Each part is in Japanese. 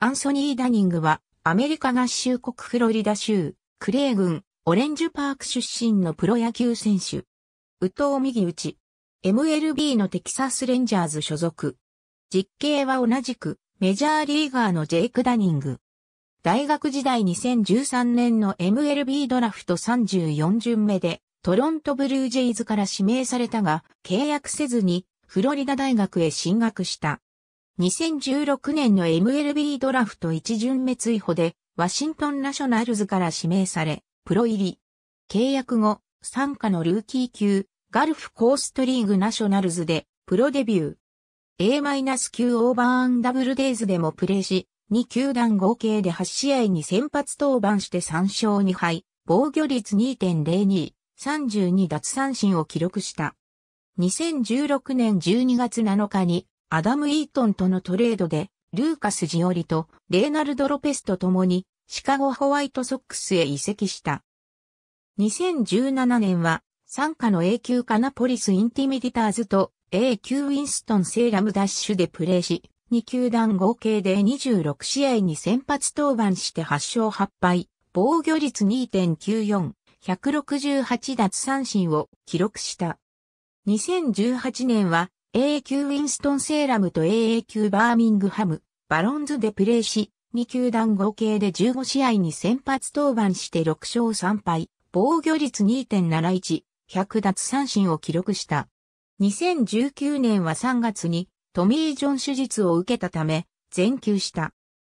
アンソニー・ダニングは、アメリカ合衆国フロリダ州、クレー郡、オレンジュパーク出身のプロ野球選手。宇藤右打ち。MLB のテキサスレンジャーズ所属。実刑は同じく、メジャーリーガーのジェイク・ダニング。大学時代2013年の MLB ドラフト34巡目で、トロントブルージェイズから指名されたが、契約せずに、フロリダ大学へ進学した。2016年の MLB ドラフト一巡目追捕で、ワシントンナショナルズから指名され、プロ入り。契約後、参加のルーキー級、ガルフコーストリーグナショナルズで、プロデビュー。A- 9オーバーアンダブルデイズでもプレーし、2球団合計で8試合に先発登板して3勝2敗、防御率2.02、32奪三振を記録した。2016年12月7日にアダム・イートンとのトレードで、ルーカス・ジオリとレーナルド・ロペスと共にシカゴ・ホワイトソックスへ移籍した。2017年は、参加の A 級カナポリス・インティミディターズと A 級ウィンストン・セーラム・ダッシュでプレーし、2球団合計で26試合に先発登板して8勝8敗、防御率2.94、168奪三振を記録した。2018年は AA 級ウィンストンセーラムと AA 級バーミングハム、バロンズでプレーし、2球団合計で15試合に先発登板して6勝3敗、防御率2.71、100奪三振を記録した。2019年は3月にトミー・ジョン手術を受けたため、全休した。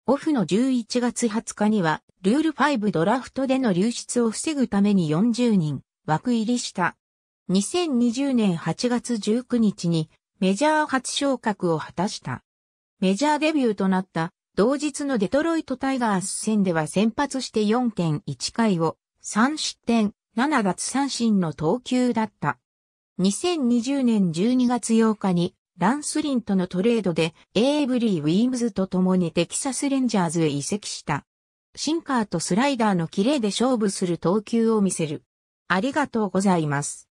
オフの11月20日には、ルール5ドラフトでの流出を防ぐために40人枠入りした。2020年8月19日にメジャー初昇格を果たした。メジャーデビューとなった同日のデトロイトタイガース戦では先発して4.1回を3失点7奪三振の投球だった。2020年12月8日にランスリンとのトレードでエイブリー・ウィームズと共にテキサスレンジャーズへ移籍した。シンカーとスライダーのキレで勝負する投球を見せる。ありがとうございます。